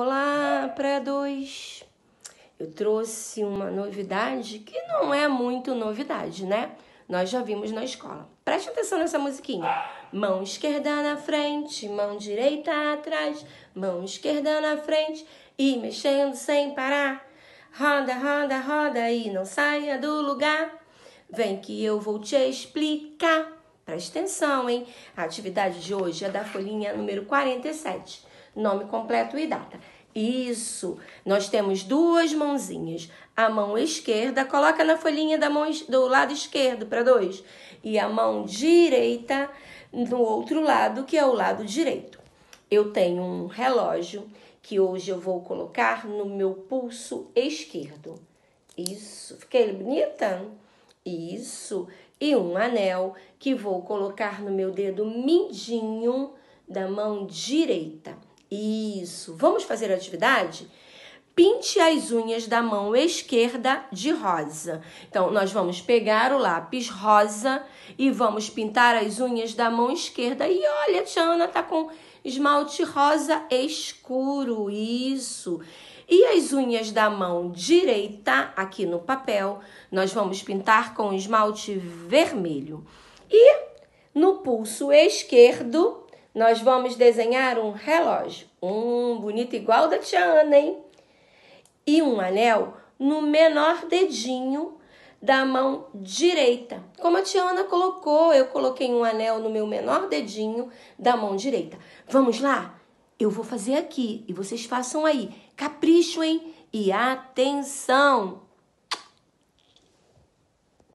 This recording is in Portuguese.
Olá, pré 2. Eu trouxe uma novidade que não é muito novidade, né? Nós já vimos na escola. Preste atenção nessa musiquinha. Mão esquerda na frente, mão direita atrás, mão esquerda na frente e mexendo sem parar. Roda, roda, roda e não saia do lugar. Vem que eu vou te explicar. Preste atenção, hein? A atividade de hoje é da folhinha número 47 nome completo e data. Isso. Nós temos duas mãozinhas. A mão esquerda coloca na folhinha da mão do lado esquerdo para dois e a mão direita no outro lado, que é o lado direito. Eu tenho um relógio que hoje eu vou colocar no meu pulso esquerdo. Isso. Fiquei bonita? Isso. E um anel que vou colocar no meu dedo mindinho da mão direita. Isso. Vamos fazer a atividade? Pinte as unhas da mão esquerda de rosa. Então, nós vamos pegar o lápis rosa e vamos pintar as unhas da mão esquerda. E olha, Tiana tá com esmalte rosa escuro. Isso. E as unhas da mão direita, aqui no papel, nós vamos pintar com esmalte vermelho. E no pulso esquerdo, nós vamos desenhar um relógio, um bonito igual da Tiana, hein? E um anel no menor dedinho da mão direita. Como a Tiana colocou, eu coloquei um anel no meu menor dedinho da mão direita. Vamos lá? Eu vou fazer aqui e vocês façam aí. Capricho, hein? E atenção!